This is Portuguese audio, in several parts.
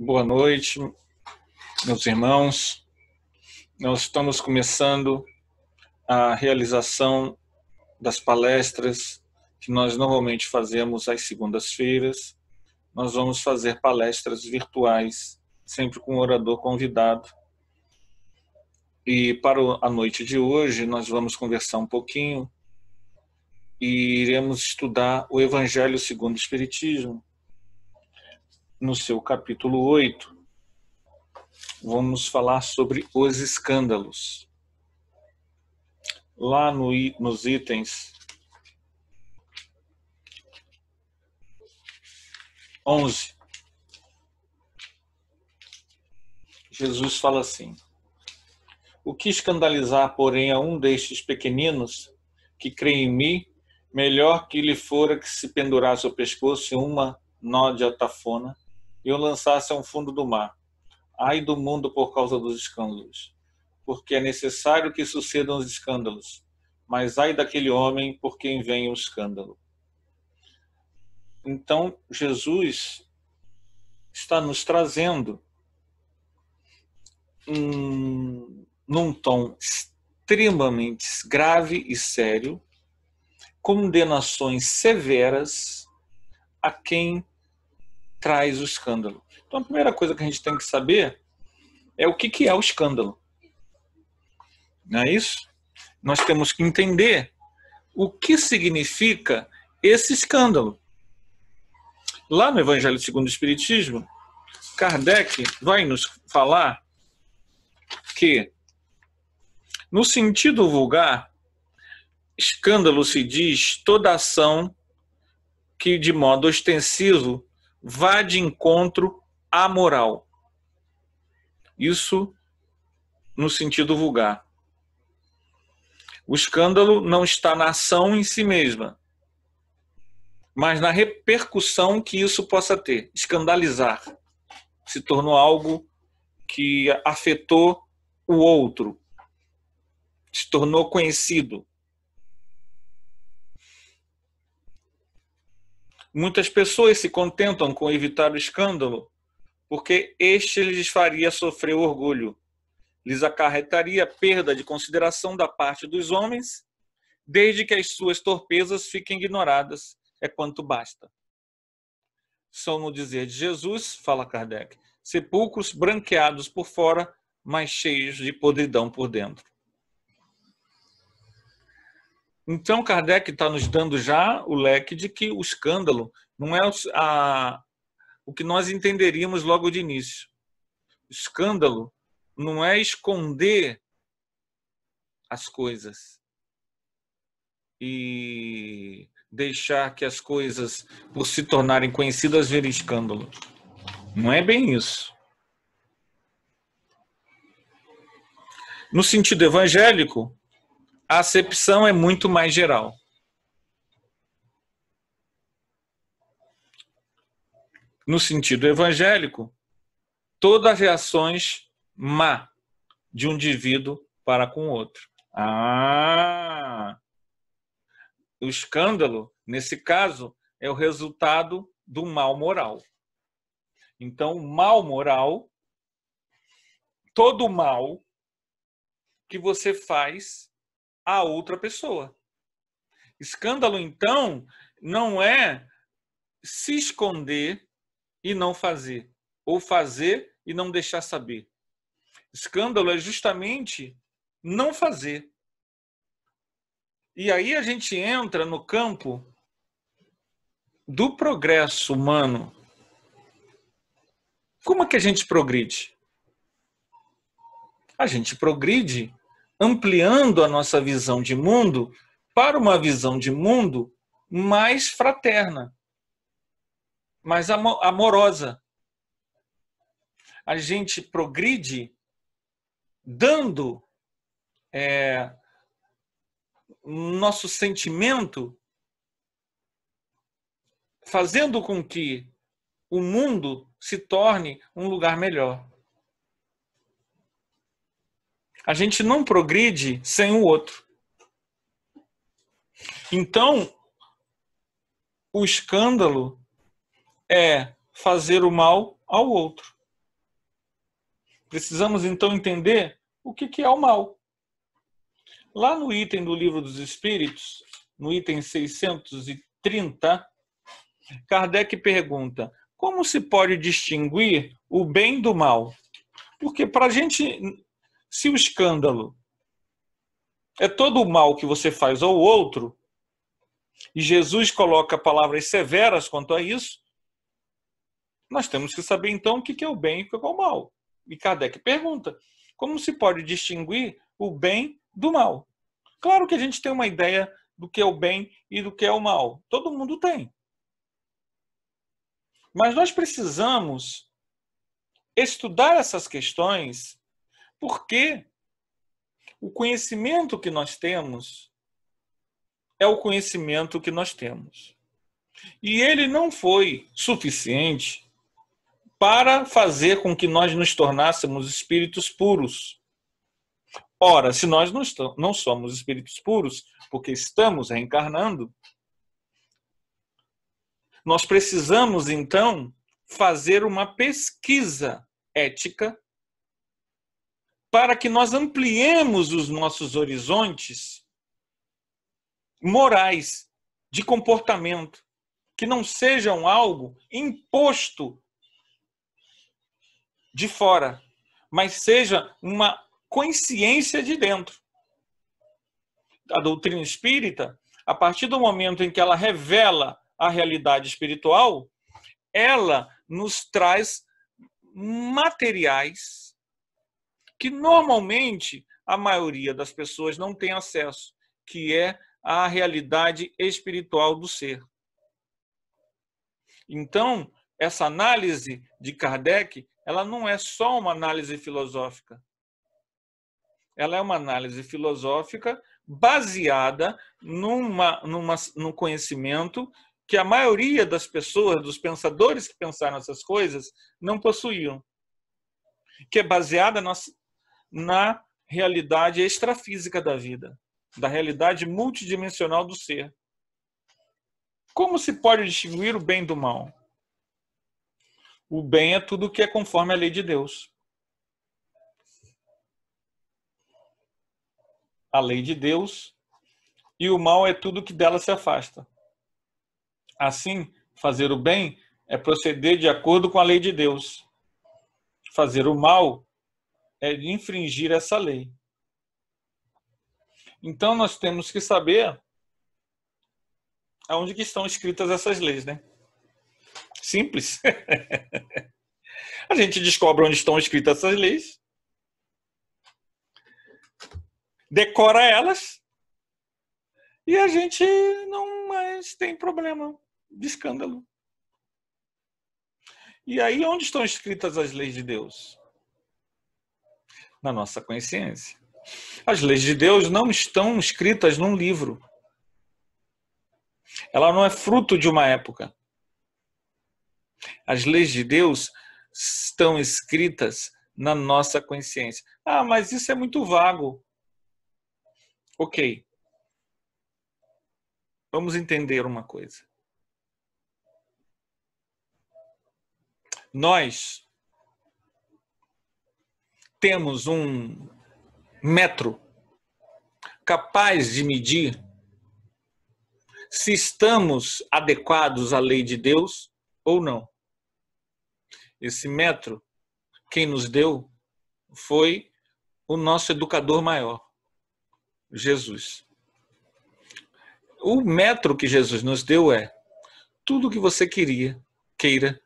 Boa noite, meus irmãos. Nós estamos começando a realização das palestras que nós normalmente fazemos às segundas-feiras. Nós vamos fazer palestras virtuais, sempre com um orador convidado. E para a noite de hoje, nós vamos conversar um pouquinho e iremos estudar o Evangelho segundo o Espiritismo, no seu capítulo 8, vamos falar sobre os escândalos. Lá no, nos itens 11, Jesus fala assim: O que escandalizar, porém, a um destes pequeninos que crê em mim, melhor que lhe fora que se pendurasse ao pescoço uma nó de atafona e o lançasse ao fundo do mar. Ai do mundo por causa dos escândalos, porque é necessário que sucedam os escândalos, mas ai daquele homem por quem vem o escândalo. Então, Jesus está nos trazendo um, num tom extremamente grave e sério, condenações severas a quem traz o escândalo. Então, a primeira coisa que a gente tem que saber é o que, que é o escândalo. Não é isso? Nós temos que entender o que significa esse escândalo. Lá no Evangelho segundo o Espiritismo, Kardec vai nos falar que, no sentido vulgar, escândalo se diz toda ação que, de modo ostensivo, vá de encontro à moral. Isso no sentido vulgar. O escândalo não está na ação em si mesma, mas na repercussão que isso possa ter. Escandalizar se tornou algo que afetou o outro, se tornou conhecido. Muitas pessoas se contentam com evitar o escândalo, porque este lhes faria sofrer orgulho, lhes acarretaria perda de consideração da parte dos homens, desde que as suas torpezas fiquem ignoradas, é quanto basta. São no dizer de Jesus, fala Kardec, sepulcros branqueados por fora, mas cheios de podridão por dentro. Então, Kardec está nos dando já o leque de que o escândalo não é a, o que nós entenderíamos logo de início. Escândalo não é esconder as coisas e deixar que as coisas, por se tornarem conhecidas, virem escândalo. Não é bem isso. No sentido evangélico, a acepção é muito mais geral. No sentido evangélico, todas as reações má de um indivíduo para com o outro. Ah! O escândalo, nesse caso, é o resultado do mal moral. Então, o mal moral, todo mal que você faz a outra pessoa. Escândalo, então, não é se esconder e não fazer, ou fazer e não deixar saber. Escândalo é justamente não fazer. E aí a gente entra no campo do progresso humano. Como é que a gente progride? A gente progride ampliando a nossa visão de mundo para uma visão de mundo mais fraterna, mais amorosa. A gente progride dando é, nosso sentimento, fazendo com que o mundo se torne um lugar melhor. A gente não progride sem o outro. Então, o escândalo é fazer o mal ao outro. Precisamos então entender o que é o mal. Lá no item do Livro dos Espíritos, no item 630, Kardec pergunta: como se pode distinguir o bem do mal? Porque para a gente se o escândalo é todo o mal que você faz ao outro, e Jesus coloca palavras severas quanto a isso, nós temos que saber então o que é o bem e o que é o mal. E Kardec pergunta: como se pode distinguir o bem do mal? Claro que a gente tem uma ideia do que é o bem e do que é o mal. Todo mundo tem. Mas nós precisamos estudar essas questões porque o conhecimento que nós temos é o conhecimento que nós temos. E ele não foi suficiente para fazer com que nós nos tornássemos espíritos puros. Ora, se nós não somos espíritos puros, porque estamos reencarnando, nós precisamos então fazer uma pesquisa ética para que nós ampliemos os nossos horizontes morais, de comportamento, que não sejam algo imposto de fora, mas seja uma consciência de dentro. A doutrina espírita, a partir do momento em que ela revela a realidade espiritual, ela nos traz materiais que normalmente a maioria das pessoas não tem acesso, que é a realidade espiritual do ser. Então, essa análise de Kardec, ela não é só uma análise filosófica. Ela é uma análise filosófica baseada numa, numa, num conhecimento que a maioria das pessoas, dos pensadores que pensaram essas coisas, não possuíam. Que é baseada nas, na realidade extrafísica da vida, da realidade multidimensional do ser. Como se pode distinguir o bem do mal? O bem é tudo que é conforme a lei de Deus. A lei de Deus e o mal é tudo que dela se afasta. Assim, fazer o bem é proceder de acordo com a lei de Deus. Fazer o mal é de infringir essa lei. Então nós temos que saber aonde que estão escritas essas leis, né? Simples. a gente descobre onde estão escritas essas leis, decora elas e a gente não mais tem problema de escândalo. E aí onde estão escritas as leis de Deus? na nossa consciência. As leis de Deus não estão escritas num livro. Ela não é fruto de uma época. As leis de Deus estão escritas na nossa consciência. Ah, mas isso é muito vago. Ok. Vamos entender uma coisa. Nós temos um metro capaz de medir se estamos adequados à lei de Deus ou não. Esse metro, quem nos deu foi o nosso educador maior, Jesus. O metro que Jesus nos deu é tudo o que você queria, queira,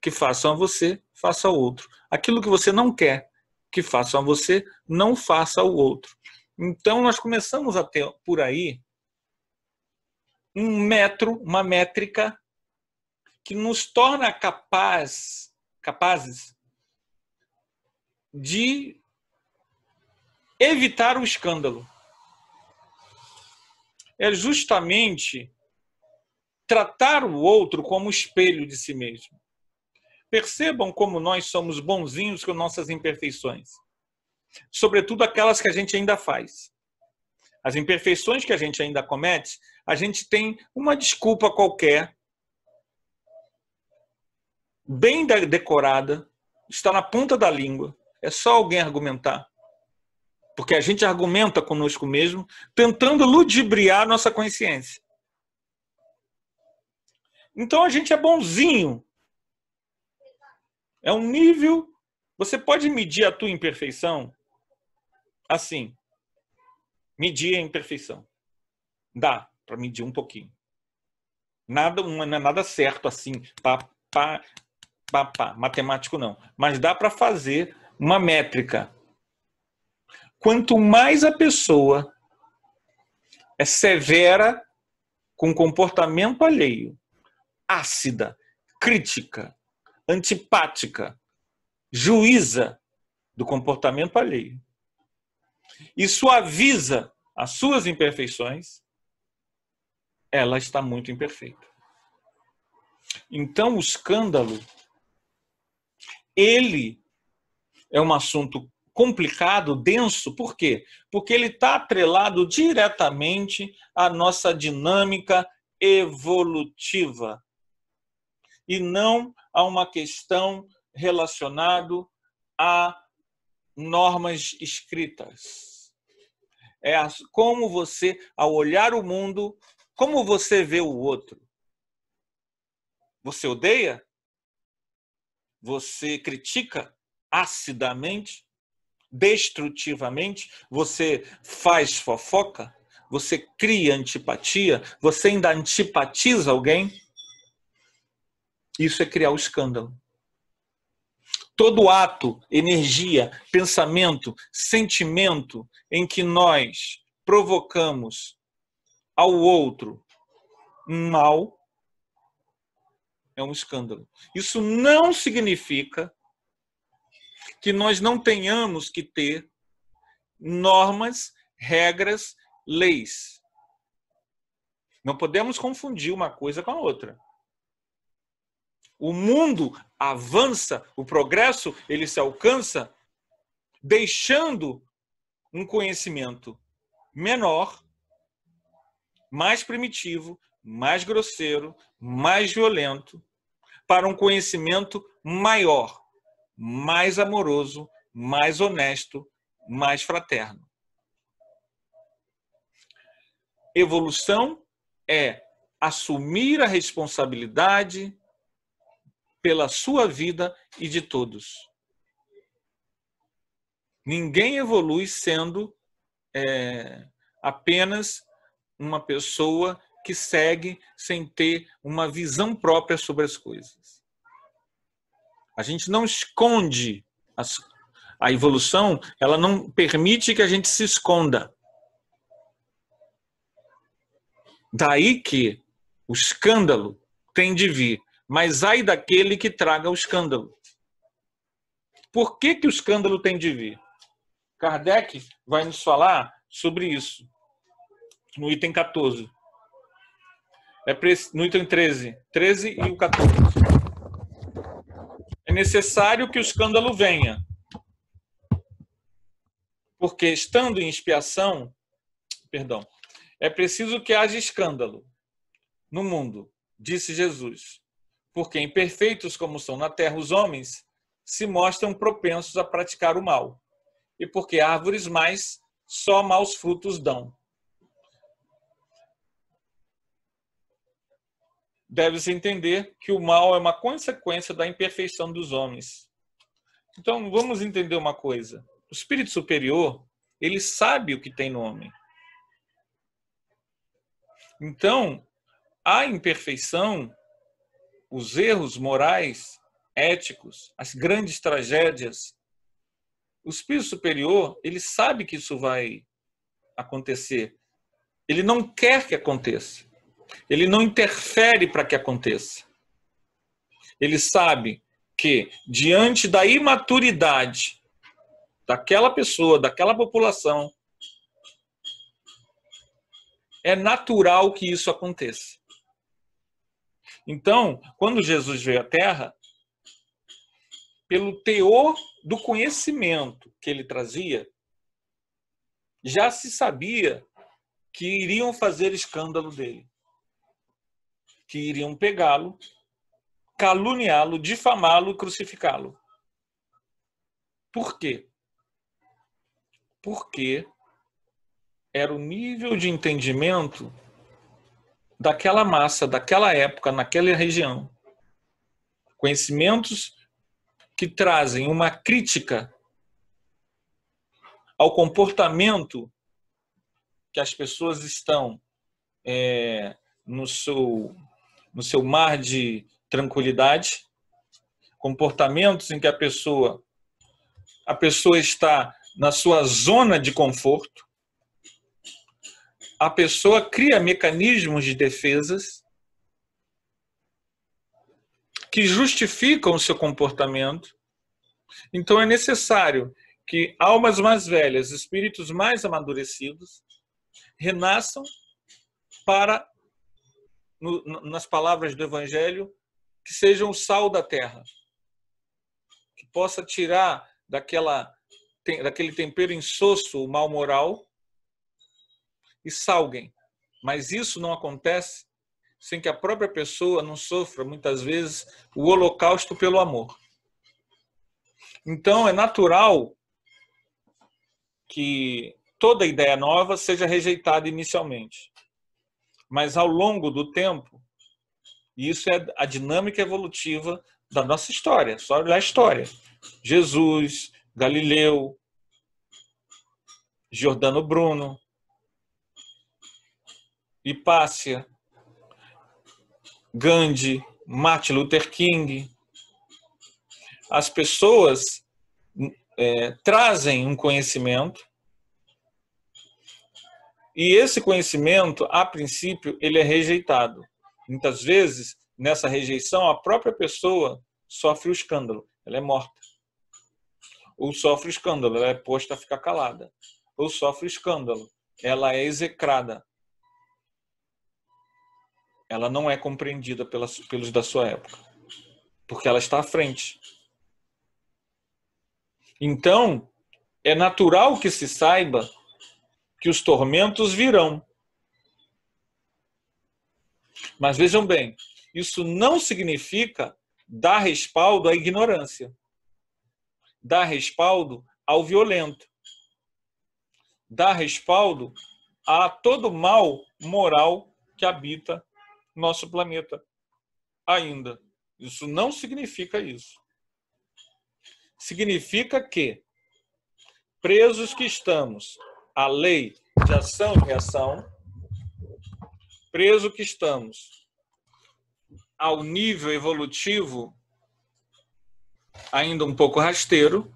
que façam a você, faça ao outro. Aquilo que você não quer, que façam a você, não faça ao outro. Então, nós começamos a ter por aí um metro, uma métrica que nos torna capaz, capazes de evitar o escândalo. É justamente tratar o outro como espelho de si mesmo. Percebam como nós somos bonzinhos com nossas imperfeições, sobretudo aquelas que a gente ainda faz. As imperfeições que a gente ainda comete, a gente tem uma desculpa qualquer, bem decorada, está na ponta da língua, é só alguém argumentar. Porque a gente argumenta conosco mesmo, tentando ludibriar nossa consciência. Então a gente é bonzinho é um nível. Você pode medir a tua imperfeição assim. Medir a imperfeição. Dá para medir um pouquinho. Nada, não é nada certo assim, pá, pá, pá, pá, matemático não. Mas dá para fazer uma métrica. Quanto mais a pessoa é severa com comportamento alheio, ácida, crítica, antipática, juíza do comportamento alheio. E suaviza as suas imperfeições, ela está muito imperfeita. Então, o escândalo, ele é um assunto complicado, denso, por quê? Porque ele está atrelado diretamente à nossa dinâmica evolutiva e não a uma questão relacionado a normas escritas. É como você, ao olhar o mundo, como você vê o outro? Você odeia? Você critica acidamente? Destrutivamente? Você faz fofoca? Você cria antipatia? Você ainda antipatiza alguém? Isso é criar o um escândalo. Todo ato, energia, pensamento, sentimento em que nós provocamos ao outro um mal é um escândalo. Isso não significa que nós não tenhamos que ter normas, regras, leis. Não podemos confundir uma coisa com a outra. O mundo avança, o progresso ele se alcança deixando um conhecimento menor, mais primitivo, mais grosseiro, mais violento, para um conhecimento maior, mais amoroso, mais honesto, mais fraterno. Evolução é assumir a responsabilidade pela sua vida e de todos. Ninguém evolui sendo é, apenas uma pessoa que segue sem ter uma visão própria sobre as coisas. A gente não esconde as, a evolução, ela não permite que a gente se esconda. Daí que o escândalo tem de vir mas ai daquele que traga o escândalo. Por que, que o escândalo tem de vir? Kardec vai nos falar sobre isso no item 14. É no item 13. 13 e o 14. É necessário que o escândalo venha. Porque estando em expiação, perdão, é preciso que haja escândalo no mundo, disse Jesus porque imperfeitos como são na terra os homens, se mostram propensos a praticar o mal, e porque árvores mais só maus frutos dão. Deve-se entender que o mal é uma consequência da imperfeição dos homens. Então, vamos entender uma coisa. O espírito superior, ele sabe o que tem no homem. Então, a imperfeição os erros morais, éticos, as grandes tragédias, o espírito superior, ele sabe que isso vai acontecer. Ele não quer que aconteça. Ele não interfere para que aconteça. Ele sabe que, diante da imaturidade daquela pessoa, daquela população, é natural que isso aconteça. Então, quando Jesus veio à Terra, pelo teor do conhecimento que ele trazia, já se sabia que iriam fazer escândalo dele, que iriam pegá-lo, caluniá-lo, difamá-lo e crucificá-lo. Por quê? Porque era o nível de entendimento daquela massa, daquela época, naquela região. Conhecimentos que trazem uma crítica ao comportamento que as pessoas estão é, no, seu, no seu mar de tranquilidade, comportamentos em que a pessoa a pessoa está na sua zona de conforto, a pessoa cria mecanismos de defesas que justificam o seu comportamento. Então é necessário que almas mais velhas, espíritos mais amadurecidos, renasçam para, no, nas palavras do Evangelho, que sejam o sal da terra, que possa tirar daquela, daquele tempero insosso o mal moral e salguem. Mas isso não acontece sem que a própria pessoa não sofra, muitas vezes, o holocausto pelo amor. Então, é natural que toda ideia nova seja rejeitada inicialmente. Mas, ao longo do tempo, isso é a dinâmica evolutiva da nossa história, só olhar a história. Jesus, Galileu, Giordano Bruno, Hipácia, Gandhi, Martin Luther King. As pessoas é, trazem um conhecimento e esse conhecimento, a princípio, ele é rejeitado. Muitas vezes, nessa rejeição, a própria pessoa sofre o escândalo, ela é morta. Ou sofre o escândalo, ela é posta a ficar calada. Ou sofre o escândalo, ela é execrada, ela não é compreendida pela, pelos da sua época, porque ela está à frente. Então, é natural que se saiba que os tormentos virão. Mas vejam bem, isso não significa dar respaldo à ignorância, dar respaldo ao violento, dar respaldo a todo mal moral que habita nosso planeta ainda. Isso não significa isso. Significa que presos que estamos à lei de ação e reação, preso que estamos ao nível evolutivo ainda um pouco rasteiro,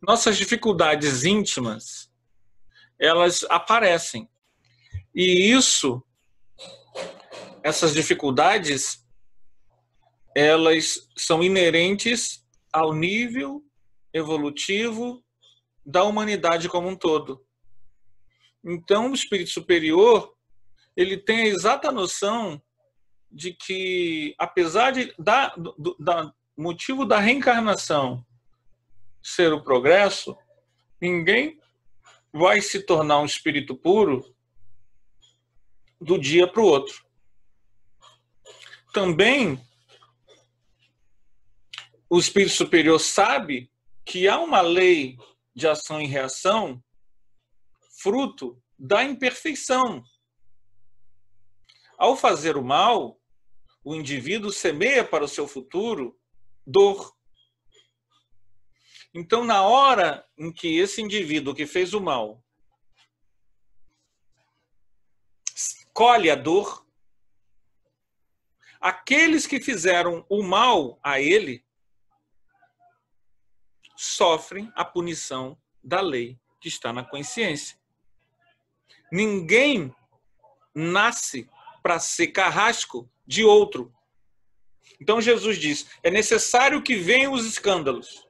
nossas dificuldades íntimas elas aparecem. E isso essas dificuldades elas são inerentes ao nível evolutivo da humanidade como um todo. Então, o espírito superior, ele tem a exata noção de que, apesar de da, do da motivo da reencarnação ser o progresso, ninguém vai se tornar um espírito puro do dia para o outro também o espírito superior sabe que há uma lei de ação e reação fruto da imperfeição. Ao fazer o mal, o indivíduo semeia para o seu futuro dor. Então, na hora em que esse indivíduo que fez o mal colhe a dor, Aqueles que fizeram o mal a ele sofrem a punição da lei que está na consciência. Ninguém nasce para ser carrasco de outro. Então Jesus diz: é necessário que venham os escândalos.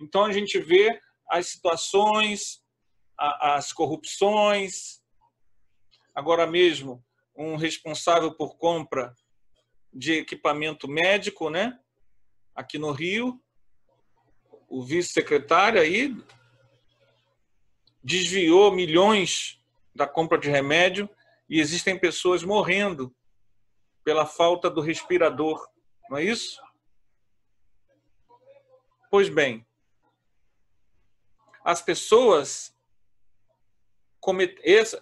Então a gente vê as situações, as corrupções. Agora mesmo, um responsável por compra de equipamento médico, né? Aqui no Rio, o vice-secretário aí desviou milhões da compra de remédio e existem pessoas morrendo pela falta do respirador, não é isso? Pois bem, as pessoas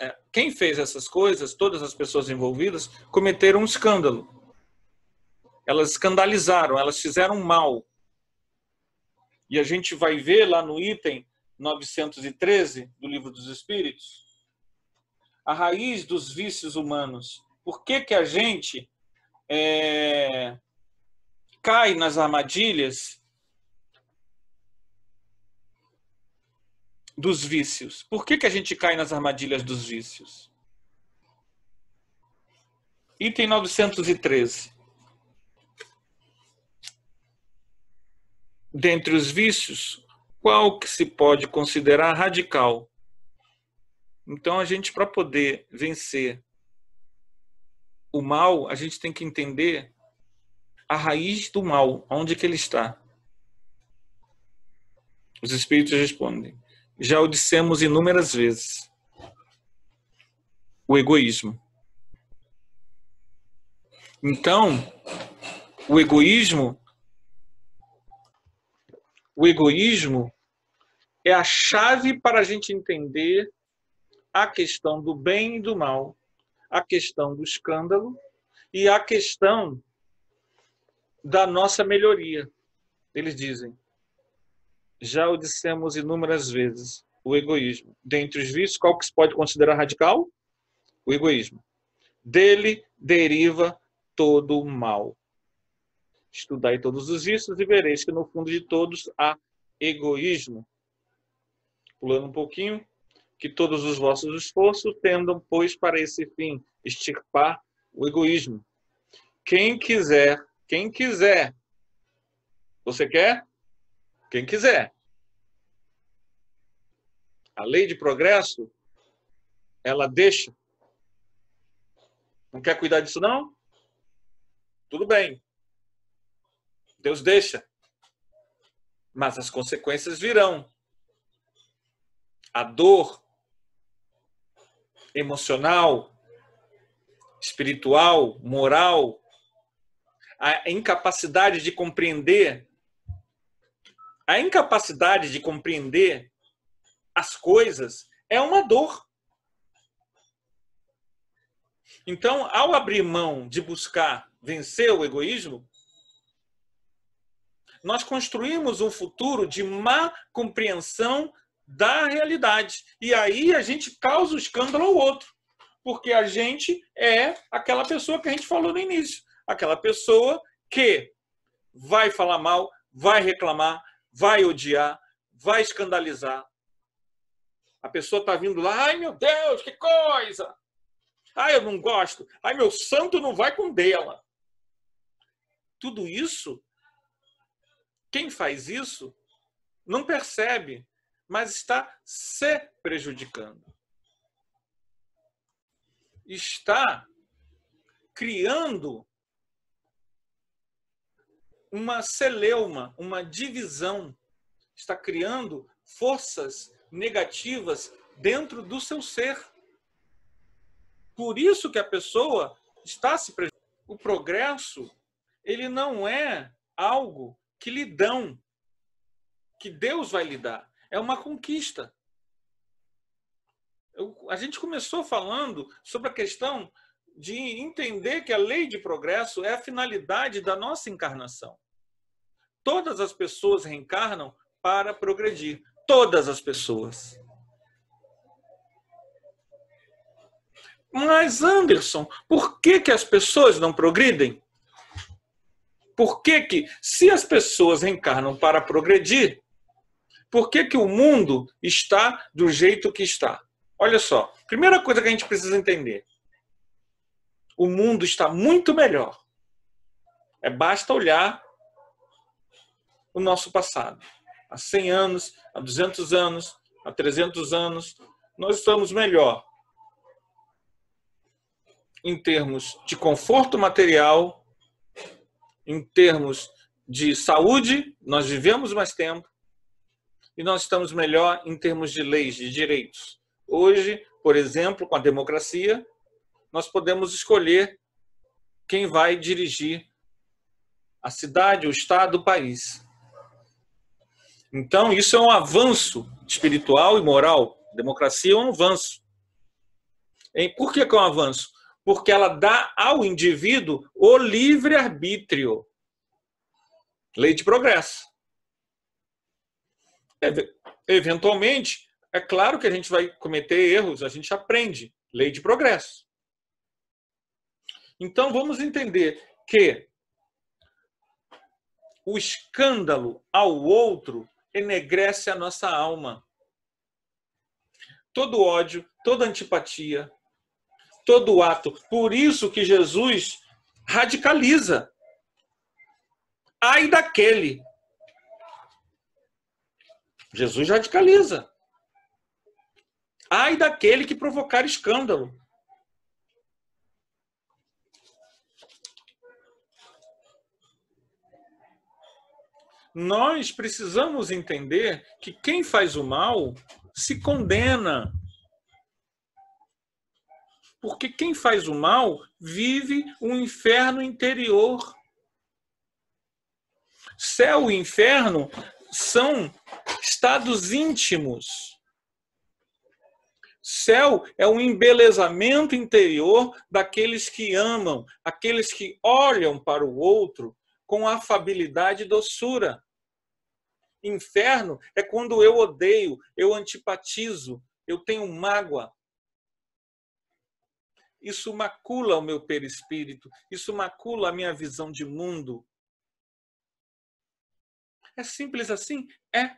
é, quem fez essas coisas, todas as pessoas envolvidas cometeram um escândalo elas escandalizaram, elas fizeram mal. E a gente vai ver lá no item 913 do Livro dos Espíritos a raiz dos vícios humanos. Por que, que a gente é, cai nas armadilhas dos vícios? Por que, que a gente cai nas armadilhas dos vícios? Item 913. Dentre os vícios, qual que se pode considerar radical? Então, a gente, para poder vencer o mal, a gente tem que entender a raiz do mal, onde que ele está. Os espíritos respondem: já o dissemos inúmeras vezes. O egoísmo. Então, o egoísmo o egoísmo é a chave para a gente entender a questão do bem e do mal, a questão do escândalo e a questão da nossa melhoria. Eles dizem, já o dissemos inúmeras vezes, o egoísmo. Dentre os vícios, qual que se pode considerar radical? O egoísmo. Dele deriva todo o mal. Estudai todos os vícios e vereis que no fundo de todos há egoísmo. Pulando um pouquinho, que todos os vossos esforços tendam, pois, para esse fim, extirpar o egoísmo. Quem quiser, quem quiser. Você quer? Quem quiser. A lei de progresso, ela deixa. Não quer cuidar disso, não? Tudo bem. Deus deixa. Mas as consequências virão. A dor emocional, espiritual, moral, a incapacidade de compreender a incapacidade de compreender as coisas é uma dor. Então, ao abrir mão de buscar vencer o egoísmo, nós construímos um futuro de má compreensão da realidade. E aí a gente causa o um escândalo ao outro, porque a gente é aquela pessoa que a gente falou no início, aquela pessoa que vai falar mal, vai reclamar, vai odiar, vai escandalizar. A pessoa está vindo lá, ai meu Deus, que coisa! Ai, eu não gosto. Ai, meu santo não vai com dela. Tudo isso quem faz isso não percebe, mas está se prejudicando. Está criando uma celeuma, uma divisão. Está criando forças negativas dentro do seu ser. Por isso que a pessoa está se prejudicando. O progresso, ele não é algo que lhe dão, que Deus vai lhe dar. É uma conquista. Eu, a gente começou falando sobre a questão de entender que a lei de progresso é a finalidade da nossa encarnação. Todas as pessoas reencarnam para progredir. Todas as pessoas. Mas, Anderson, por que, que as pessoas não progridem? Por que, que se as pessoas reencarnam para progredir, por que, que o mundo está do jeito que está? Olha só, primeira coisa que a gente precisa entender: o mundo está muito melhor. É basta olhar o nosso passado. Há 100 anos, há 200 anos, há 300 anos, nós estamos melhor em termos de conforto material, em termos de saúde, nós vivemos mais tempo e nós estamos melhor em termos de leis, de direitos. Hoje, por exemplo, com a democracia, nós podemos escolher quem vai dirigir a cidade, o estado, o país. Então, isso é um avanço espiritual e moral. democracia é um avanço. por que é um avanço? porque ela dá ao indivíduo o livre-arbítrio. Lei de progresso. Eventualmente, é claro que a gente vai cometer erros, a gente aprende. Lei de progresso. Então, vamos entender que o escândalo ao outro enegrece a nossa alma. Todo ódio, toda antipatia, todo ato. Por isso que Jesus radicaliza. Ai daquele. Jesus radicaliza. Ai daquele que provocar escândalo. Nós precisamos entender que quem faz o mal se condena. Porque quem faz o mal vive um inferno interior. Céu e inferno são estados íntimos. Céu é um embelezamento interior daqueles que amam, aqueles que olham para o outro com afabilidade e doçura. Inferno é quando eu odeio, eu antipatizo, eu tenho mágoa, isso macula o meu perispírito, isso macula a minha visão de mundo. É simples assim? É.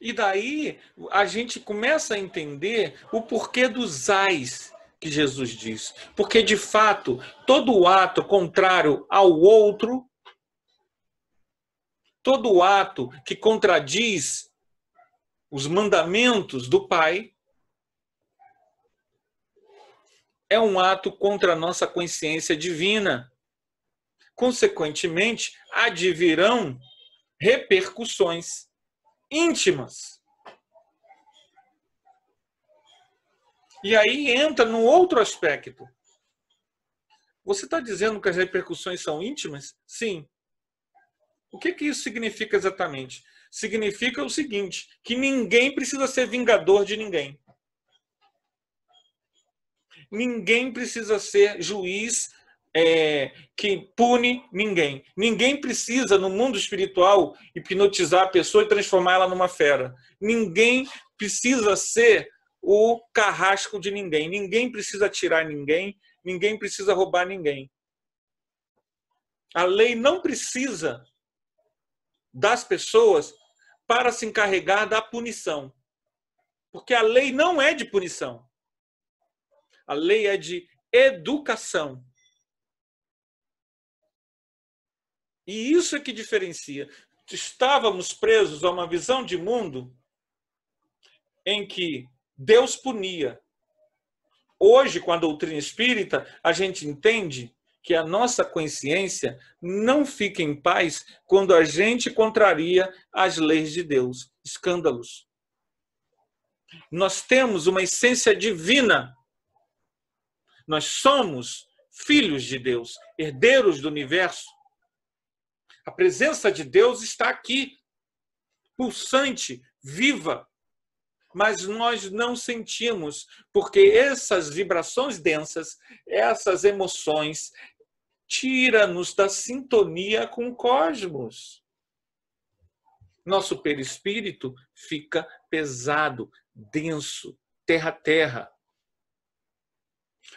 E daí a gente começa a entender o porquê dos ais que Jesus diz. Porque, de fato, todo ato contrário ao outro, todo ato que contradiz os mandamentos do Pai, é um ato contra a nossa consciência divina. Consequentemente, advirão repercussões íntimas. E aí entra no outro aspecto. Você está dizendo que as repercussões são íntimas? Sim. O que, que isso significa exatamente? Significa o seguinte: que ninguém precisa ser vingador de ninguém. Ninguém precisa ser juiz é, que pune ninguém. Ninguém precisa, no mundo espiritual, hipnotizar a pessoa e transformá-la numa fera. Ninguém precisa ser o carrasco de ninguém. Ninguém precisa tirar ninguém. Ninguém precisa roubar ninguém. A lei não precisa das pessoas para se encarregar da punição. Porque a lei não é de punição. A lei é de educação. E isso é que diferencia. Estávamos presos a uma visão de mundo em que Deus punia. Hoje, com a doutrina espírita, a gente entende que a nossa consciência não fica em paz quando a gente contraria as leis de Deus. Escândalos. Nós temos uma essência divina nós somos filhos de Deus, herdeiros do universo. A presença de Deus está aqui, pulsante, viva, mas nós não sentimos, porque essas vibrações densas, essas emoções, tira-nos da sintonia com o cosmos. Nosso perispírito fica pesado, denso, terra-terra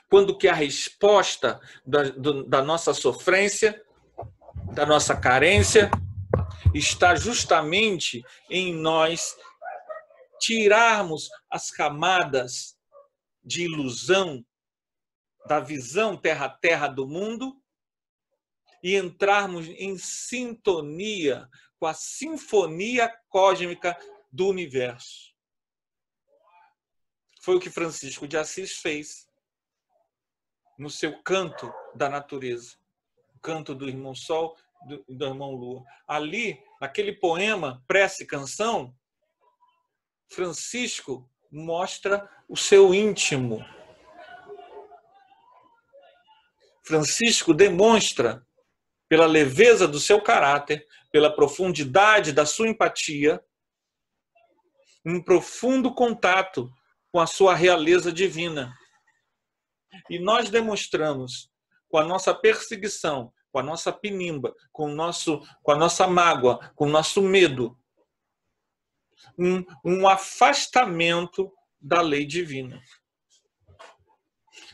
quando que a resposta da, da nossa sofrência, da nossa carência, está justamente em nós tirarmos as camadas de ilusão da visão terra-terra do mundo e entrarmos em sintonia com a sinfonia cósmica do universo. Foi o que Francisco de Assis fez no seu canto da natureza, o canto do irmão Sol, do, do irmão Lua. Ali, aquele poema, prece, canção, Francisco mostra o seu íntimo. Francisco demonstra, pela leveza do seu caráter, pela profundidade da sua empatia, um profundo contato com a sua realeza divina. E nós demonstramos com a nossa perseguição, com a nossa pinimba, com, o nosso, com a nossa mágoa, com o nosso medo, um, um afastamento da lei divina.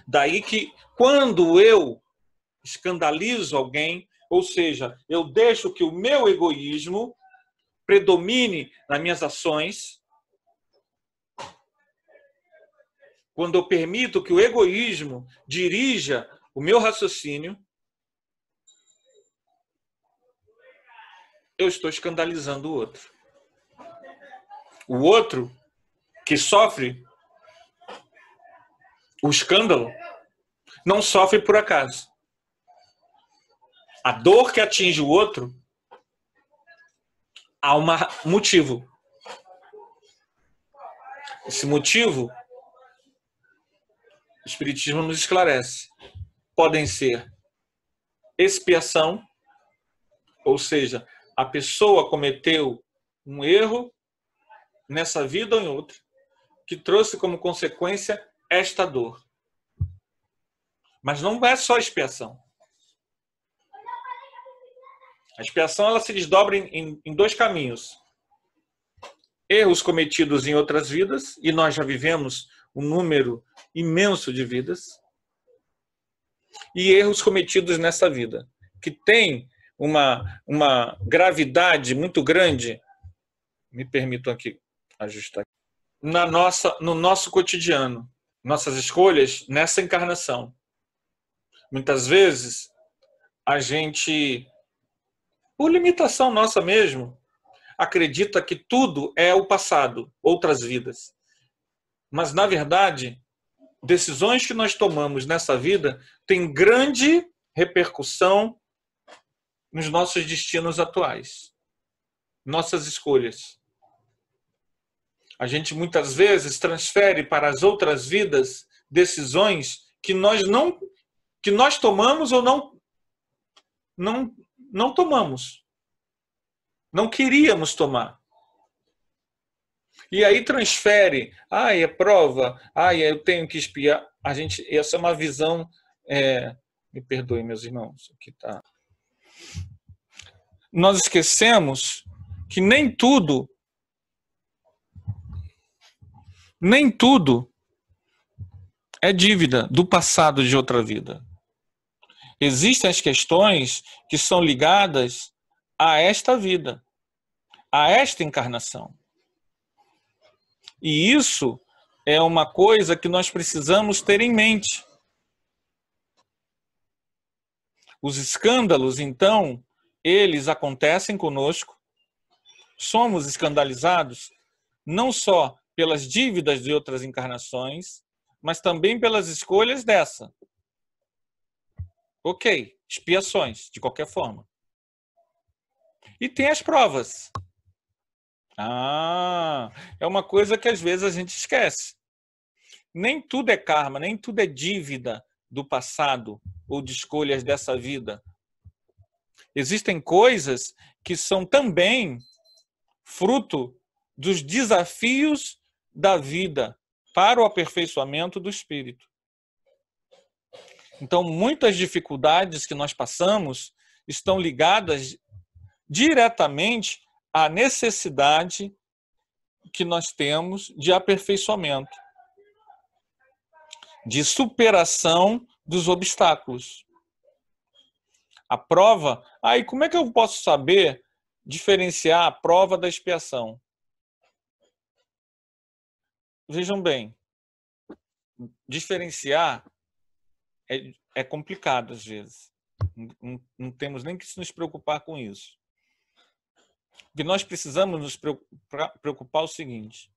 Daí que quando eu escandalizo alguém, ou seja, eu deixo que o meu egoísmo predomine nas minhas ações, quando eu permito que o egoísmo dirija o meu raciocínio, eu estou escandalizando o outro. O outro que sofre o escândalo não sofre por acaso. A dor que atinge o outro há um motivo. Esse motivo o Espiritismo nos esclarece. Podem ser expiação, ou seja, a pessoa cometeu um erro nessa vida ou em outra, que trouxe como consequência esta dor. Mas não é só expiação. A expiação ela se desdobra em, em dois caminhos. Erros cometidos em outras vidas, e nós já vivemos um número imenso de vidas e erros cometidos nessa vida, que tem uma, uma gravidade muito grande, me permitam aqui ajustar, na nossa, no nosso cotidiano, nossas escolhas nessa encarnação. Muitas vezes a gente, por limitação nossa mesmo, acredita que tudo é o passado, outras vidas. Mas, na verdade, decisões que nós tomamos nessa vida têm grande repercussão nos nossos destinos atuais, nossas escolhas. A gente muitas vezes transfere para as outras vidas decisões que nós não que nós tomamos ou não não não tomamos. Não queríamos tomar. E aí transfere, ai, é prova, ai, eu tenho que espiar. A gente, essa é uma visão, é... me perdoe, meus irmãos, que tá. Nós esquecemos que nem tudo, nem tudo é dívida do passado de outra vida. Existem as questões que são ligadas a esta vida, a esta encarnação. E isso é uma coisa que nós precisamos ter em mente. Os escândalos, então, eles acontecem conosco. Somos escandalizados não só pelas dívidas de outras encarnações, mas também pelas escolhas dessa. Ok, expiações, de qualquer forma. E tem as provas. Ah, é uma coisa que às vezes a gente esquece. Nem tudo é karma, nem tudo é dívida do passado ou de escolhas dessa vida. Existem coisas que são também fruto dos desafios da vida para o aperfeiçoamento do espírito. Então, muitas dificuldades que nós passamos estão ligadas diretamente a necessidade que nós temos de aperfeiçoamento, de superação dos obstáculos. A prova, aí como é que eu posso saber diferenciar a prova da expiação? Vejam bem, diferenciar é, é complicado às vezes. Não, não temos nem que nos preocupar com isso. O que nós precisamos nos preocupar, é o seguinte: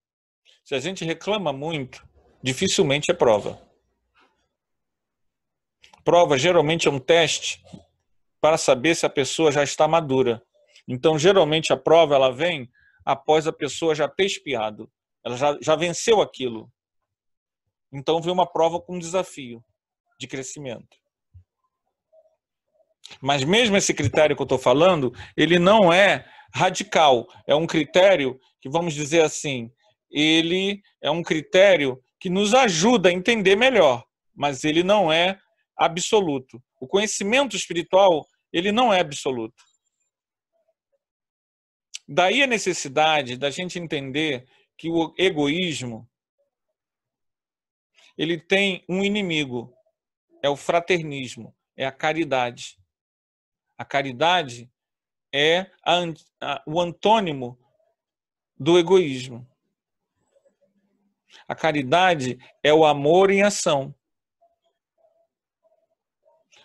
se a gente reclama muito, dificilmente é prova. Prova geralmente é um teste para saber se a pessoa já está madura. Então, geralmente a prova ela vem após a pessoa já ter espiado, ela já, já venceu aquilo. Então, vem uma prova com um desafio de crescimento. Mas mesmo esse critério que eu estou falando, ele não é radical. É um critério que, vamos dizer assim, ele é um critério que nos ajuda a entender melhor, mas ele não é absoluto. O conhecimento espiritual, ele não é absoluto. Daí a necessidade da gente entender que o egoísmo ele tem um inimigo, é o fraternismo, é a caridade. A caridade, é a, a, o antônimo do egoísmo. A caridade é o amor em ação.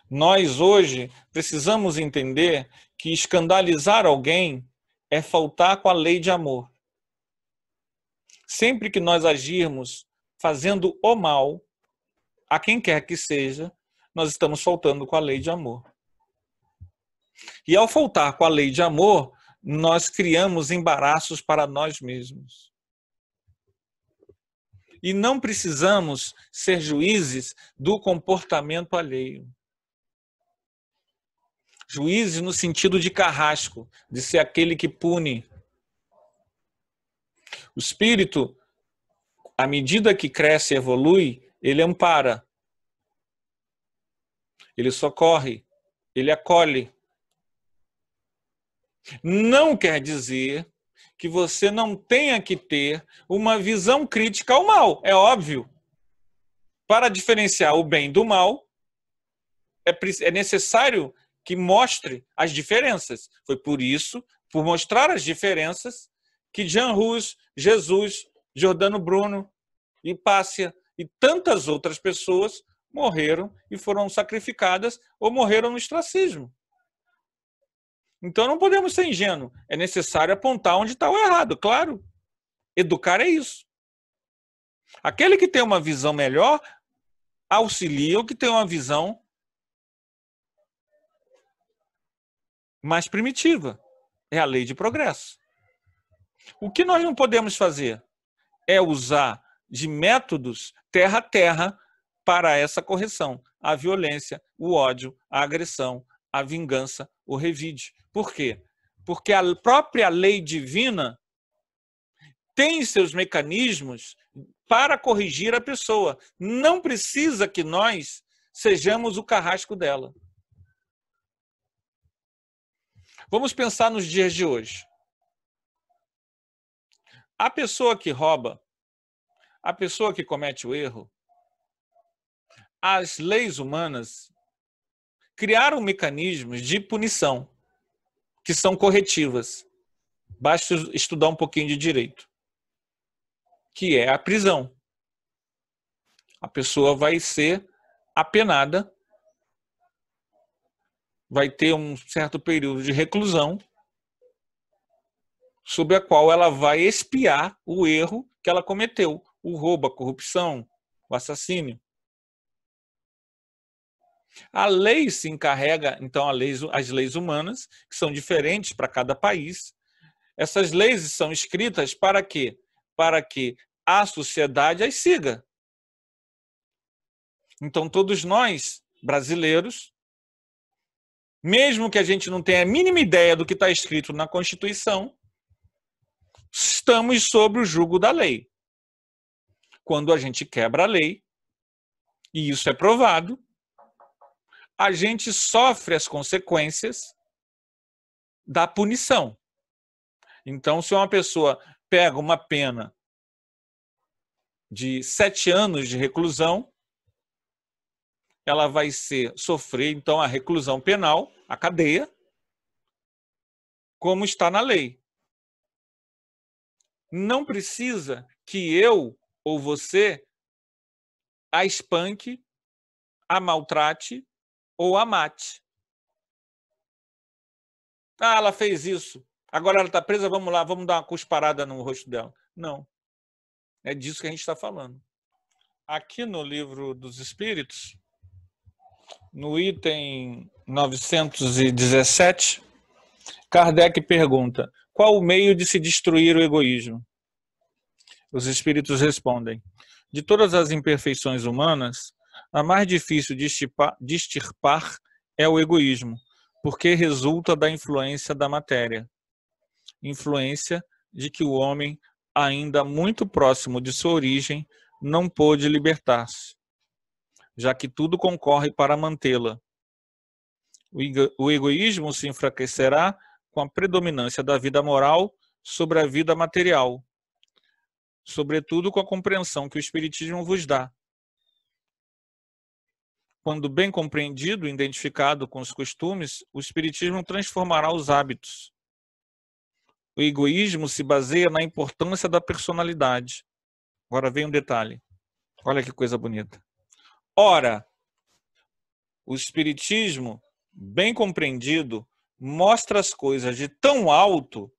Nós hoje precisamos entender que escandalizar alguém é faltar com a lei de amor. Sempre que nós agirmos fazendo o mal, a quem quer que seja, nós estamos faltando com a lei de amor. E ao faltar com a lei de amor, nós criamos embaraços para nós mesmos. E não precisamos ser juízes do comportamento alheio. Juízes no sentido de carrasco, de ser aquele que pune. O espírito, à medida que cresce e evolui, ele ampara, ele socorre, ele acolhe. Não quer dizer que você não tenha que ter uma visão crítica ao mal, é óbvio. Para diferenciar o bem do mal, é, é necessário que mostre as diferenças. Foi por isso, por mostrar as diferenças, que Jean Rus, Jesus, Jordano Bruno, Pássia e tantas outras pessoas morreram e foram sacrificadas ou morreram no ostracismo. Então não podemos ser ingênuos. É necessário apontar onde está o errado, claro. Educar é isso. Aquele que tem uma visão melhor auxilia o que tem uma visão mais primitiva. É a lei de progresso. O que nós não podemos fazer é usar de métodos terra a terra para essa correção. A violência, o ódio, a agressão, a vingança, o revide. Por quê? Porque a própria lei divina tem seus mecanismos para corrigir a pessoa. Não precisa que nós sejamos o carrasco dela. Vamos pensar nos dias de hoje. A pessoa que rouba, a pessoa que comete o erro, as leis humanas criaram mecanismos de punição que são corretivas. Basta estudar um pouquinho de direito, que é a prisão. A pessoa vai ser apenada, vai ter um certo período de reclusão, sobre a qual ela vai espiar o erro que ela cometeu, o roubo, a corrupção, o assassínio. A lei se encarrega, então, leis, as leis humanas, que são diferentes para cada país. Essas leis são escritas para quê? Para que a sociedade as siga. Então, todos nós, brasileiros, mesmo que a gente não tenha a mínima ideia do que está escrito na Constituição, estamos sob o jugo da lei. Quando a gente quebra a lei, e isso é provado, a gente sofre as consequências da punição. Então, se uma pessoa pega uma pena de sete anos de reclusão, ela vai ser, sofrer, então, a reclusão penal, a cadeia, como está na lei. Não precisa que eu ou você a espanque, a maltrate ou a mate. Ah, ela fez isso. Agora ela está presa, vamos lá, vamos dar uma cusparada no rosto dela. Não. É disso que a gente está falando. Aqui no livro dos Espíritos, no item 917, Kardec pergunta: qual o meio de se destruir o egoísmo? Os espíritos respondem: de todas as imperfeições humanas, a mais difícil de extirpar, de extirpar é o egoísmo, porque resulta da influência da matéria. Influência de que o homem, ainda muito próximo de sua origem, não pôde libertar-se, já que tudo concorre para mantê-la. O egoísmo se enfraquecerá com a predominância da vida moral sobre a vida material, sobretudo com a compreensão que o Espiritismo vos dá, quando bem compreendido e identificado com os costumes, o Espiritismo transformará os hábitos. O egoísmo se baseia na importância da personalidade. Agora vem um detalhe. Olha que coisa bonita. Ora, o Espiritismo, bem compreendido, mostra as coisas de tão alto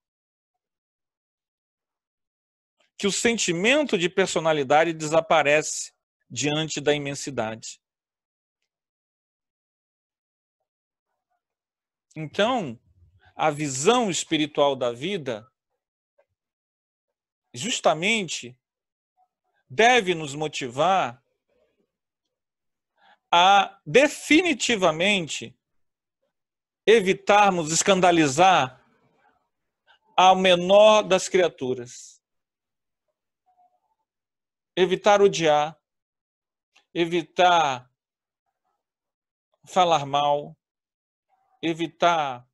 que o sentimento de personalidade desaparece diante da imensidade. Então, a visão espiritual da vida, justamente, deve nos motivar a definitivamente evitarmos escandalizar ao menor das criaturas. Evitar odiar, evitar falar mal, evitar,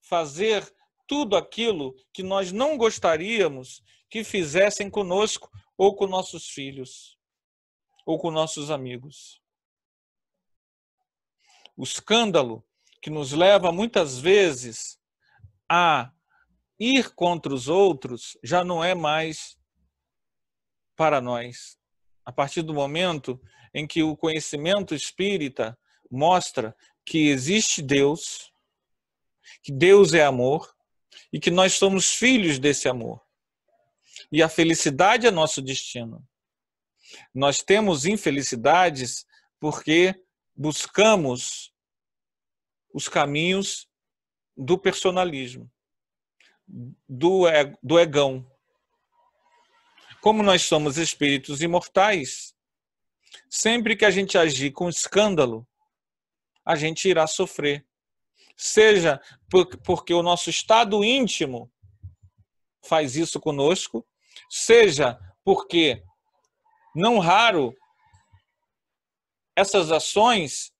fazer tudo aquilo que nós não gostaríamos que fizessem conosco ou com nossos filhos ou com nossos amigos. O escândalo que nos leva muitas vezes a ir contra os outros já não é mais para nós. A partir do momento em que o conhecimento espírita mostra que existe Deus, que Deus é amor e que nós somos filhos desse amor. E a felicidade é nosso destino. Nós temos infelicidades porque buscamos os caminhos do personalismo, do, é, do egão. Como nós somos espíritos imortais, sempre que a gente agir com escândalo, a gente irá sofrer. Seja porque o nosso estado íntimo faz isso conosco, seja porque, não raro, essas ações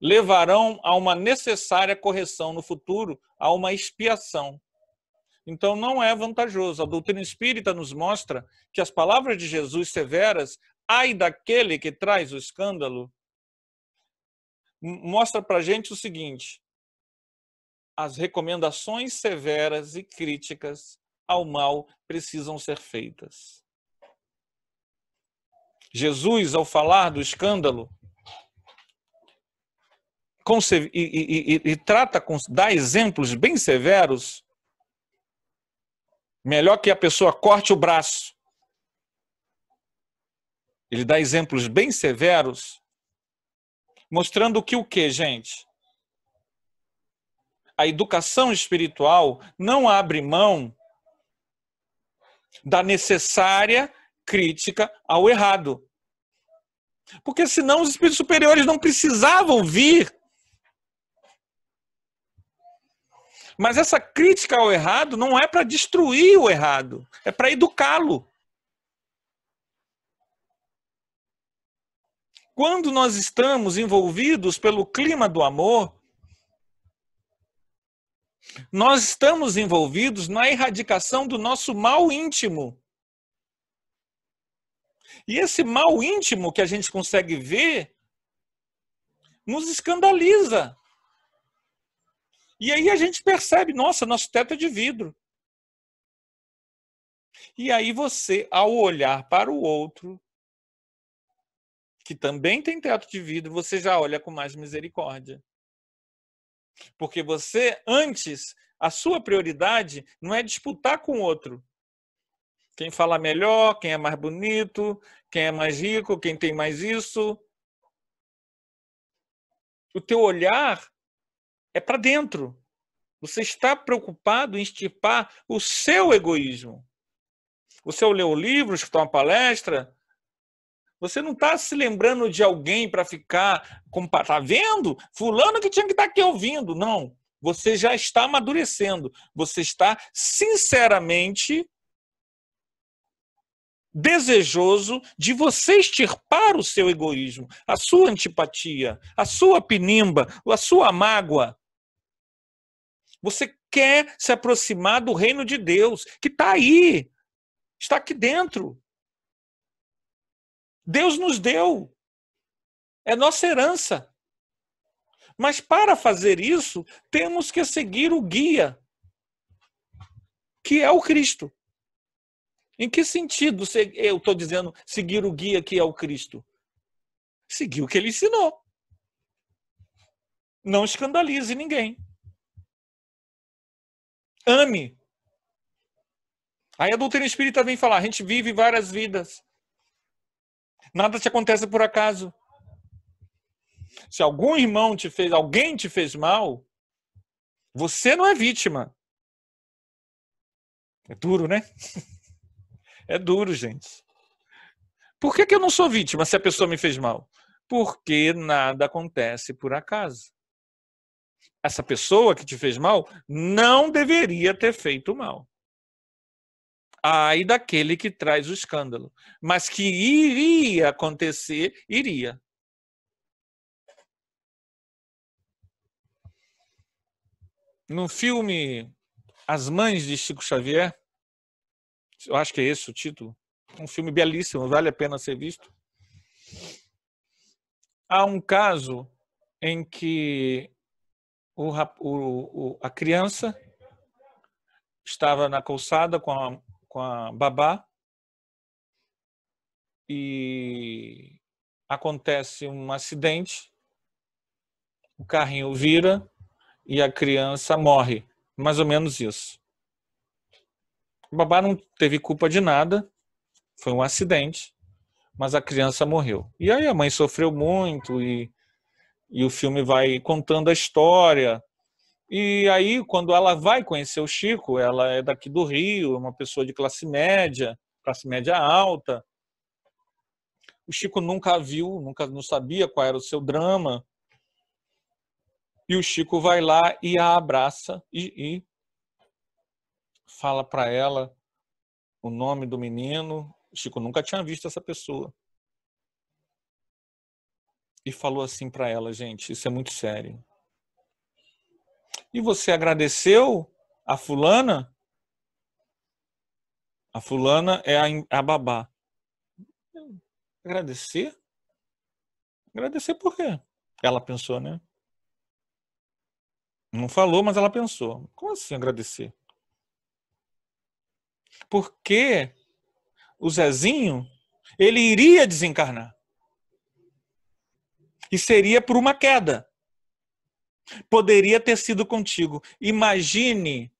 levarão a uma necessária correção no futuro, a uma expiação. Então, não é vantajoso. A doutrina espírita nos mostra que as palavras de Jesus severas, ai daquele que traz o escândalo, mostra para a gente o seguinte: as recomendações severas e críticas ao mal precisam ser feitas. Jesus, ao falar do escândalo, e, e, e, e trata com, dá exemplos bem severos. Melhor que a pessoa corte o braço. Ele dá exemplos bem severos Mostrando que o que, gente? A educação espiritual não abre mão da necessária crítica ao errado. Porque senão os espíritos superiores não precisavam vir. Mas essa crítica ao errado não é para destruir o errado, é para educá-lo. Quando nós estamos envolvidos pelo clima do amor, nós estamos envolvidos na erradicação do nosso mal íntimo. E esse mal íntimo que a gente consegue ver nos escandaliza. E aí a gente percebe, nossa, nosso teto é de vidro. E aí você, ao olhar para o outro, que também tem teto de vidro, você já olha com mais misericórdia. Porque você, antes, a sua prioridade não é disputar com o outro. Quem fala melhor, quem é mais bonito, quem é mais rico, quem tem mais isso. O teu olhar é para dentro. Você está preocupado em estipar o seu egoísmo. Você lê o livro, escutar uma palestra, você não está se lembrando de alguém para ficar está vendo? Fulano que tinha que estar tá aqui ouvindo. Não. Você já está amadurecendo. Você está sinceramente desejoso de você extirpar o seu egoísmo, a sua antipatia, a sua pinimba, a sua mágoa. Você quer se aproximar do reino de Deus, que está aí, está aqui dentro. Deus nos deu. É nossa herança. Mas para fazer isso, temos que seguir o guia, que é o Cristo. Em que sentido eu estou dizendo seguir o guia que é o Cristo? Seguir o que ele ensinou. Não escandalize ninguém. Ame. Aí a doutrina espírita vem falar: a gente vive várias vidas. Nada te acontece por acaso. Se algum irmão te fez, alguém te fez mal, você não é vítima. É duro, né? É duro, gente. Por que, que eu não sou vítima se a pessoa me fez mal? Porque nada acontece por acaso. Essa pessoa que te fez mal não deveria ter feito mal. Ai daquele que traz o escândalo. Mas que iria acontecer, iria. No filme As Mães de Chico Xavier, eu acho que é esse o título, um filme belíssimo, vale a pena ser visto. Há um caso em que o, o, a criança estava na calçada com a, com a babá e acontece um acidente, o carrinho vira e a criança morre. Mais ou menos isso. O babá não teve culpa de nada, foi um acidente, mas a criança morreu. E aí a mãe sofreu muito e, e o filme vai contando a história e aí, quando ela vai conhecer o Chico, ela é daqui do Rio, é uma pessoa de classe média, classe média alta. O Chico nunca viu, nunca não sabia qual era o seu drama. E o Chico vai lá e a abraça e, e fala para ela o nome do menino. O Chico nunca tinha visto essa pessoa. E falou assim para ela, gente, isso é muito sério e você agradeceu a fulana? A fulana é a, a babá. Agradecer? Agradecer por quê? Ela pensou, né? Não falou, mas ela pensou. Como assim agradecer? Porque o Zezinho, ele iria desencarnar. E seria por uma queda. Poderia ter sido contigo. Imagine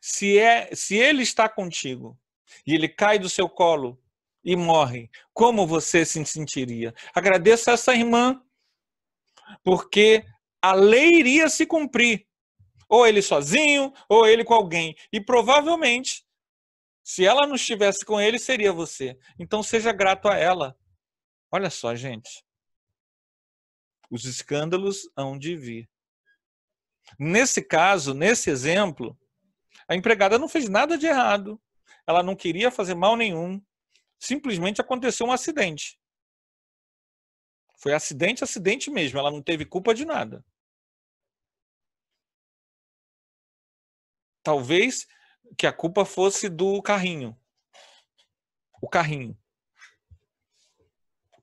se, é, se ele está contigo e ele cai do seu colo e morre, como você se sentiria? Agradeça essa irmã, porque a lei iria se cumprir, ou ele sozinho, ou ele com alguém, e provavelmente, se ela não estivesse com ele, seria você. Então seja grato a ela. Olha só, gente. Os escândalos hão de vir. Nesse caso, nesse exemplo, a empregada não fez nada de errado. Ela não queria fazer mal nenhum. Simplesmente aconteceu um acidente. Foi acidente, acidente mesmo. Ela não teve culpa de nada. Talvez que a culpa fosse do carrinho. O carrinho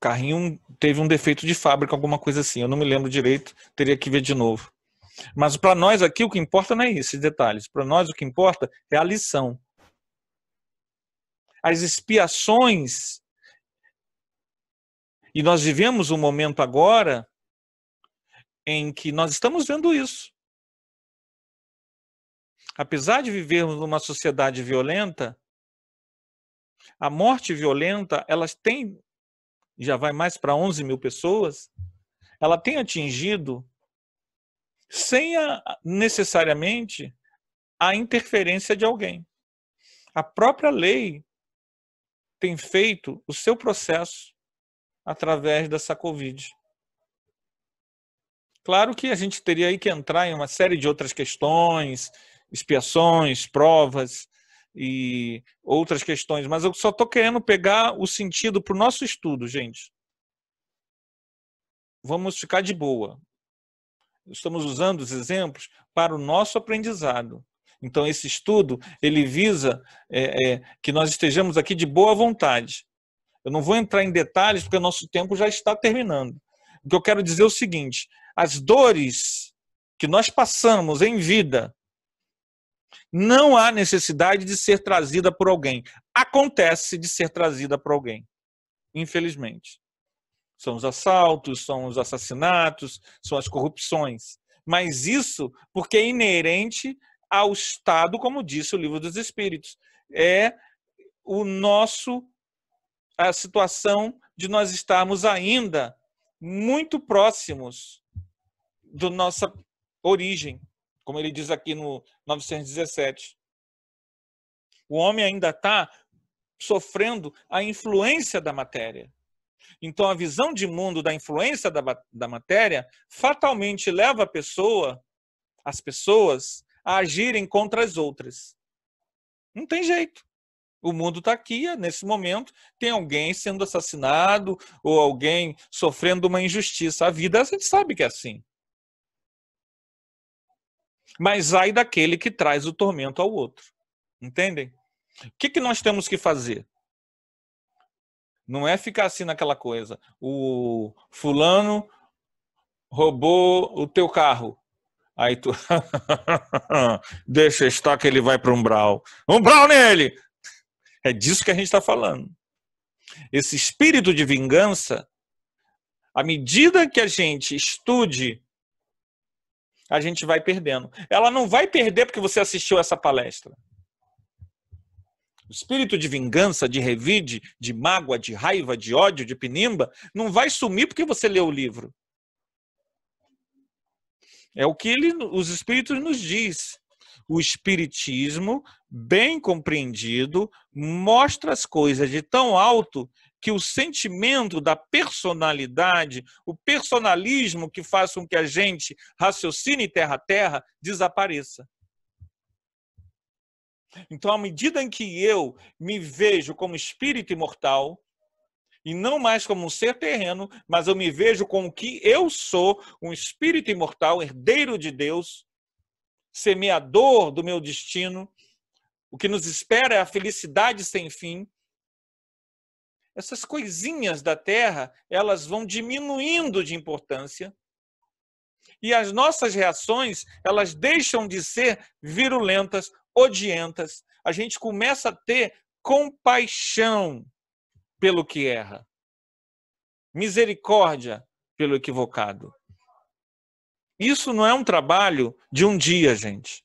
carrinho teve um defeito de fábrica, alguma coisa assim. Eu não me lembro direito, teria que ver de novo. Mas para nós aqui o que importa não é esses detalhes. Para nós o que importa é a lição. As expiações. E nós vivemos um momento agora em que nós estamos vendo isso. Apesar de vivermos numa sociedade violenta, a morte violenta, ela tem já vai mais para 11 mil pessoas, ela tem atingido sem a, necessariamente a interferência de alguém. A própria lei tem feito o seu processo através dessa Covid. Claro que a gente teria aí que entrar em uma série de outras questões, expiações, provas, e outras questões, mas eu só estou querendo pegar o sentido para o nosso estudo, gente. Vamos ficar de boa. Estamos usando os exemplos para o nosso aprendizado. Então, esse estudo ele visa é, é, que nós estejamos aqui de boa vontade. Eu não vou entrar em detalhes porque o nosso tempo já está terminando. O que eu quero dizer é o seguinte: as dores que nós passamos em vida não há necessidade de ser trazida por alguém. Acontece de ser trazida por alguém, infelizmente. São os assaltos, são os assassinatos, são as corrupções. Mas isso porque é inerente ao Estado, como disse o Livro dos Espíritos. É o nosso a situação de nós estarmos ainda muito próximos da nossa origem, como ele diz aqui no 917. O homem ainda está sofrendo a influência da matéria. Então, a visão de mundo da influência da, da matéria fatalmente leva a pessoa, as pessoas, a agirem contra as outras. Não tem jeito. O mundo está aqui, é, nesse momento, tem alguém sendo assassinado ou alguém sofrendo uma injustiça. A vida, a gente sabe que é assim. Mas ai daquele que traz o tormento ao outro. Entendem? O que, que nós temos que fazer? Não é ficar assim naquela coisa. O fulano roubou o teu carro. Aí tu deixa estar que ele vai para um umbral. Umbral nele! É disso que a gente está falando. Esse espírito de vingança, à medida que a gente estude a gente vai perdendo. Ela não vai perder porque você assistiu essa palestra. O espírito de vingança, de revide, de mágoa, de raiva, de ódio, de pinimba, não vai sumir porque você leu o livro. É o que ele, os espíritos nos diz. O espiritismo, bem compreendido, mostra as coisas de tão alto que o sentimento da personalidade, o personalismo que faz com que a gente raciocine terra a terra, desapareça. Então, à medida em que eu me vejo como espírito imortal, e não mais como um ser terreno, mas eu me vejo como que eu sou um espírito imortal, herdeiro de Deus, semeador do meu destino. O que nos espera é a felicidade sem fim essas coisinhas da Terra, elas vão diminuindo de importância e as nossas reações, elas deixam de ser virulentas, odientas. A gente começa a ter compaixão pelo que erra, misericórdia pelo equivocado. Isso não é um trabalho de um dia, gente.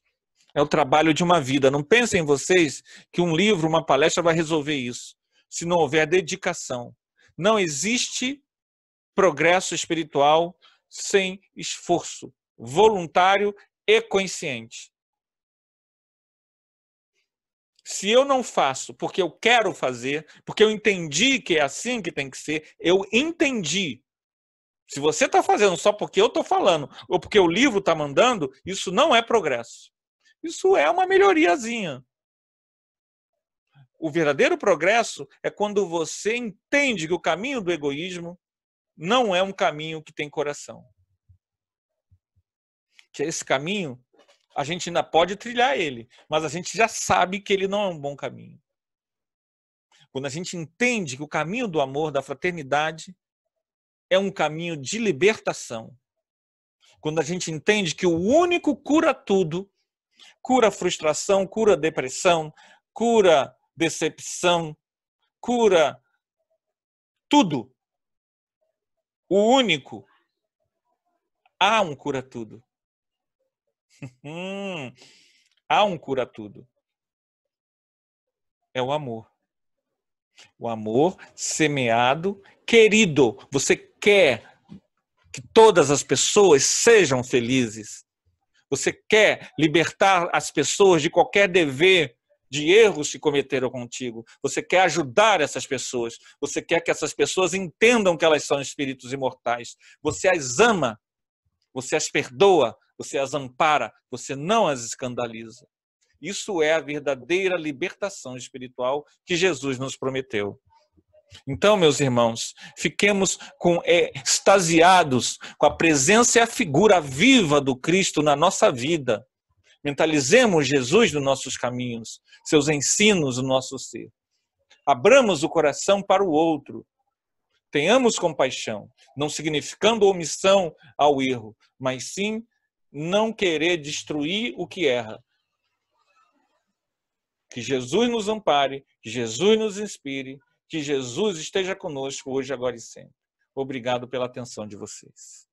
É o trabalho de uma vida. Não pensem vocês que um livro, uma palestra vai resolver isso se não houver dedicação. Não existe progresso espiritual sem esforço voluntário e consciente. Se eu não faço porque eu quero fazer, porque eu entendi que é assim que tem que ser, eu entendi. Se você está fazendo só porque eu estou falando ou porque o livro está mandando, isso não é progresso. Isso é uma melhoriazinha. O verdadeiro progresso é quando você entende que o caminho do egoísmo não é um caminho que tem coração. Que esse caminho, a gente ainda pode trilhar ele, mas a gente já sabe que ele não é um bom caminho. Quando a gente entende que o caminho do amor, da fraternidade, é um caminho de libertação. Quando a gente entende que o único cura tudo, cura frustração, cura depressão, cura decepção, cura, tudo. O único. Há um cura-tudo. Hum, há um cura-tudo. É o amor. O amor semeado, querido. Você quer que todas as pessoas sejam felizes. Você quer libertar as pessoas de qualquer dever, de erros que cometeram contigo. Você quer ajudar essas pessoas. Você quer que essas pessoas entendam que elas são espíritos imortais. Você as ama. Você as perdoa. Você as ampara. Você não as escandaliza. Isso é a verdadeira libertação espiritual que Jesus nos prometeu. Então, meus irmãos, fiquemos com, é, extasiados com a presença e a figura viva do Cristo na nossa vida. Mentalizemos Jesus nos nossos caminhos, seus ensinos no nosso ser. Abramos o coração para o outro. Tenhamos compaixão, não significando omissão ao erro, mas sim não querer destruir o que erra. Que Jesus nos ampare, que Jesus nos inspire, que Jesus esteja conosco hoje, agora e sempre. Obrigado pela atenção de vocês.